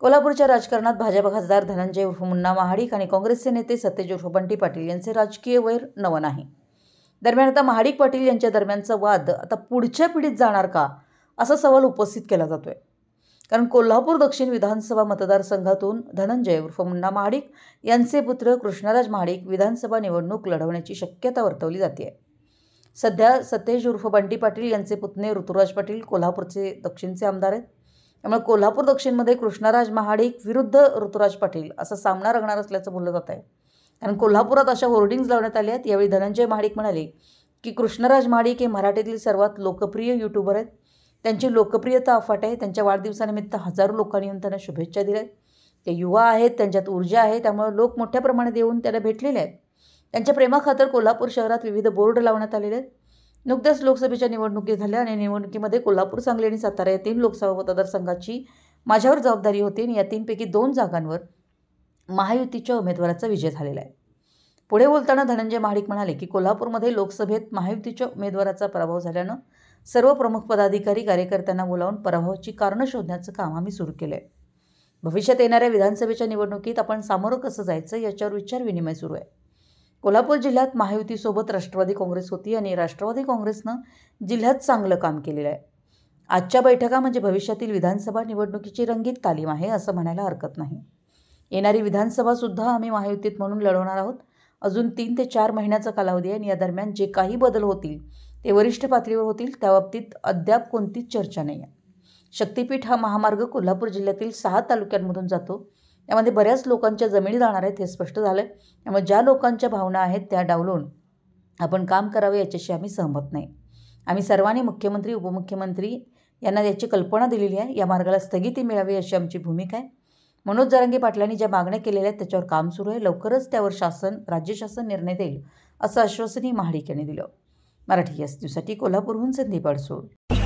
कोल्हापूरच्या राजकारणात भाजप खासदार धनंजय उर्फ मुन्ना महाडिक आणि काँग्रेसचे नेते सतेज उर्फ बंटी पाटील यांचे राजकीय वैर नवन आहे दरम्यान आता महाडिक पाटील यांच्या दरम्यानचा वाद आता पुढच्या पिढीत जाणार का असा सवाल उपस्थित केला जातोय कारण कोल्हापूर दक्षिण विधानसभा मतदारसंघातून धनंजय उर्फ मुन्ना महाडिक यांचे पुत्र कृष्णराज महाडिक विधानसभा निवडणूक लढवण्याची शक्यता वर्तवली जाते सध्या सतेज उर्फ बंटी पाटील यांचे पुतणे ऋतुराज पाटील कोल्हापूरचे दक्षिणचे आमदार आहेत त्यामुळे कोल्हापूर दक्षिणमध्ये कृष्णराज महाडिक विरुद्ध ऋतुराज पाटील असा सामना रंगणार असल्याचं बोललं जात आहे कारण कोल्हापुरात अशा होर्डिंग्ज लावण्यात आल्या आहेत यावेळी धनंजय महाडिक म्हणाले की कृष्णराज महाडिक हे मराठीतील सर्वात लोकप्रिय युट्यूबर आहेत त्यांची लोकप्रियता अफाट आहे त्यांच्या वाढदिवसानिमित्त हजारो लोकांनी येऊन त्यांना शुभेच्छा दिल्या आहेत ते युवा आहेत त्यांच्यात ऊर्जा आहे त्यामुळे लोक मोठ्या प्रमाणात येऊन त्यांना भेटलेले आहेत त्यांच्या प्रेमाखातर कोल्हापूर शहरात विविध बोर्ड लावण्यात आलेले आहेत नुकत्याच लोकसभेच्या निवडणुकी झाल्या आणि निवडणुकीमध्ये कोल्हापूर सांगली आणि सातारा या तीन लोकसभा मतदारसंघाची माझ्यावर जबाबदारी होती आणि या तीनपैकी दोन जागांवर महायुतीच्या उमेदवाराचा विजय झालेला आहे पुढे बोलताना धनंजय महाडिक म्हणाले की कोल्हापूरमध्ये लोकसभेत महायुतीच्या उमेदवाराचा प्रभाव झाल्यानं सर्व प्रमुख पदाधिकारी कार्यकर्त्यांना बोलावून पराभवाची कारणं शोधण्याचं काम आम्ही सुरू केलं आहे भविष्यात येणाऱ्या विधानसभेच्या निवडणुकीत आपण सामोरं कसं जायचं याच्यावर विनिमय सुरू आहे कोल्हापूर जिल्ह्यात महायुतीसोबत राष्ट्रवादी काँग्रेस होती आणि राष्ट्रवादी काँग्रेसनं जिल्ह्यात चांगलं काम केलेलं आहे आजच्या बैठका म्हणजे भविष्यातील विधानसभा निवडणुकीची रंगीत तालीम आहे असं म्हणायला हरकत नाही येणारी विधानसभासुद्धा आम्ही महायुतीत म्हणून लढवणार आहोत अजून तीन ते चार महिन्याचा कालावधी आहे आणि या दरम्यान जे काही बदल होतील ते वरिष्ठ पातळीवर होतील त्याबाबतीत अद्याप कोणतीच चर्चा नाही आहे शक्तिपीठ हा महामार्ग कोल्हापूर जिल्ह्यातील सहा तालुक्यांमधून जातो यामध्ये बऱ्याच लोकांच्या जमिनी जाणार आहेत हे स्पष्ट झालं आहे त्यामुळे ज्या लोकांच्या भावना आहेत त्या डावलून आपण काम करावे याच्याशी आम्ही सहमत नाही आम्ही सर्वांनी मुख्यमंत्री उपमुख्यमंत्री यांना याची कल्पना दिलेली आहे या मार्गाला स्थगिती मिळावी अशी आमची भूमिका आहे मनोज जरांगे पाटलांनी ज्या मागण्या केलेल्या आहेत त्याच्यावर काम सुरू आहे लवकरच त्यावर शासन राज्य शासन निर्णय देईल असं आश्वासनही महाडिक यांनी दिलं मराठी एस न्यूजसाठी कोल्हापूरहून संधी अडसूळ